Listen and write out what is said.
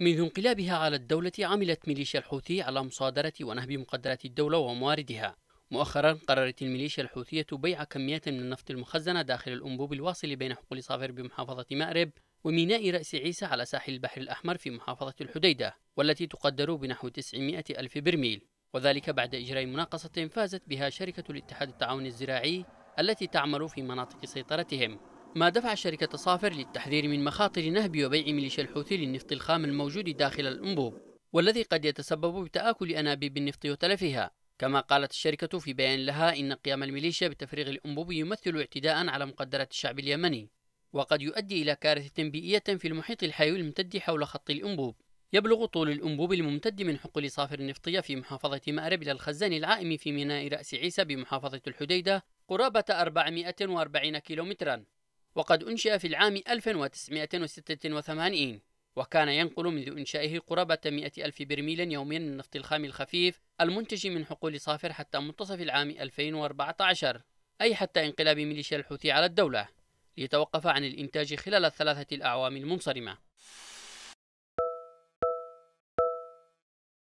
منذ انقلابها على الدولة عملت ميليشيا الحوثي على مصادرة ونهب مقدرات الدولة ومواردها مؤخرا قررت الميليشيا الحوثية بيع كميات من النفط المخزنة داخل الأنبوب الواصل بين حقول صافر بمحافظة مأرب وميناء رأس عيسى على ساحل البحر الأحمر في محافظة الحديدة والتي تقدر بنحو 900 ألف برميل وذلك بعد إجراء مناقصة فازت بها شركة الاتحاد التعاون الزراعي التي تعمل في مناطق سيطرتهم ما دفع شركة صافر للتحذير من مخاطر نهب وبيع ميليشيا الحوثي للنفط الخام الموجود داخل الأنبوب والذي قد يتسبب بتآكل أنابيب النفط وتلفها كما قالت الشركة في بيان لها إن قيام الميليشيا بتفريغ الأنبوب يمثل اعتداء على مقدرات الشعب اليمني وقد يؤدي إلى كارثة بيئية في المحيط الحيوي الممتد حول خط الأنبوب يبلغ طول الأنبوب الممتد من حقول صافر النفطية في محافظة مأرب إلى الخزان العائم في ميناء رأس عيسى بمحافظة الحديدة قرابة 440 كيلومترا وقد أنشئ في العام 1986 وكان ينقل منذ إنشائه قرابة 100 ألف برميل يوميا من النفط الخام الخفيف المنتج من حقول صافر حتى منتصف العام 2014 أي حتى انقلاب ميليشيا الحوثي على الدولة ليتوقف عن الإنتاج خلال الثلاثة الأعوام المنصرمة